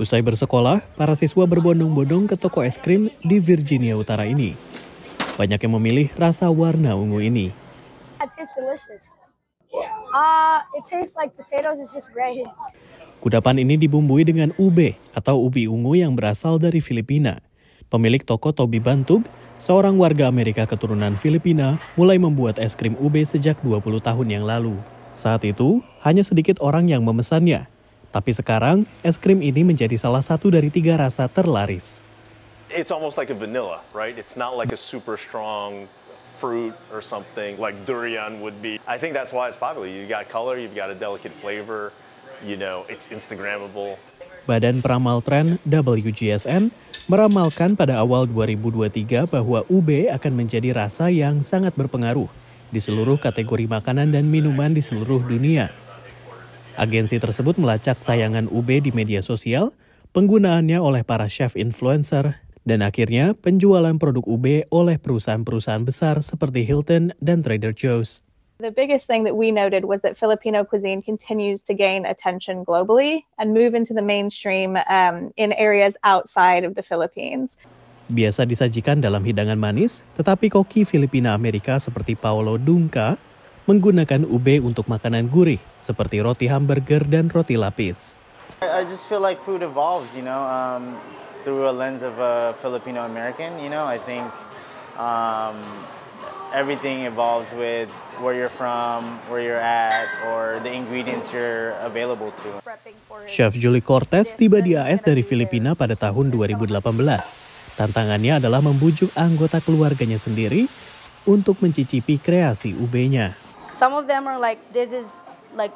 Usai bersekolah, para siswa berbondong-bondong ke toko es krim di Virginia Utara ini. Banyak yang memilih rasa warna ungu ini. Uh, Kudapan ini dibumbui dengan ube atau ubi ungu yang berasal dari Filipina. Pemilik toko Toby Bantug, seorang warga Amerika keturunan Filipina, mulai membuat es krim ube sejak 20 tahun yang lalu. Saat itu, hanya sedikit orang yang memesannya, tapi sekarang, es krim ini menjadi salah satu dari tiga rasa terlaris. It's almost like a vanilla, right? It's not like a super strong fruit or something like durian would be. I think that's why it's popular. You've got color, you've got a delicate flavor, you know, it's Instagrammable. Badan Peramal Tren WGSN meramalkan pada awal 2023 bahwa UB akan menjadi rasa yang sangat berpengaruh di seluruh kategori makanan dan minuman di seluruh dunia. Agensi tersebut melacak tayangan UB di media sosial, penggunaannya oleh para chef influencer, dan akhirnya penjualan produk UB oleh perusahaan-perusahaan besar seperti Hilton dan Trader Joe's. The biggest thing that we noted was that Filipino cuisine continues to gain attention globally and move into the mainstream um, in areas outside of the Philippines. Biasa disajikan dalam hidangan manis, tetapi koki Filipina Amerika seperti Paolo Dungka menggunakan ube untuk makanan gurih seperti roti hamburger dan roti lapis. I just feel like food evolves, you know, um, through a lens of a Filipino American. You know, I think um, everything evolves with where you're from, where you're at, or the ingredients you're available to. Chef Julie Cortez tiba di AS dari Filipina pada tahun 2018. Tantangannya adalah membujuk anggota keluarganya sendiri untuk mencicipi kreasi ubenya. nya some of them are like, this is like,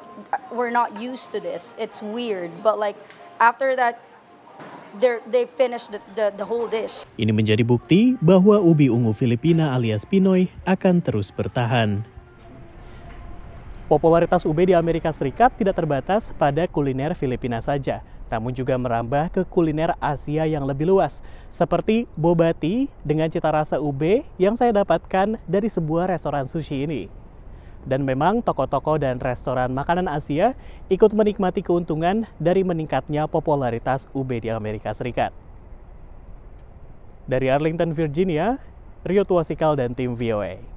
we're not used to this. It's weird. But like, after that, they finish the, the, the whole dish. Ini menjadi bukti bahwa ubi ungu Filipina alias Pinoy akan terus bertahan. Popularitas ubi di Amerika Serikat tidak terbatas pada kuliner Filipina saja, namun juga merambah ke kuliner Asia yang lebih luas, seperti bobati dengan cita rasa ube yang saya dapatkan dari sebuah restoran sushi ini. Dan memang toko-toko dan restoran makanan Asia ikut menikmati keuntungan dari meningkatnya popularitas UB di Amerika Serikat. Dari Arlington, Virginia, Rio Tuasikal dan tim VOA.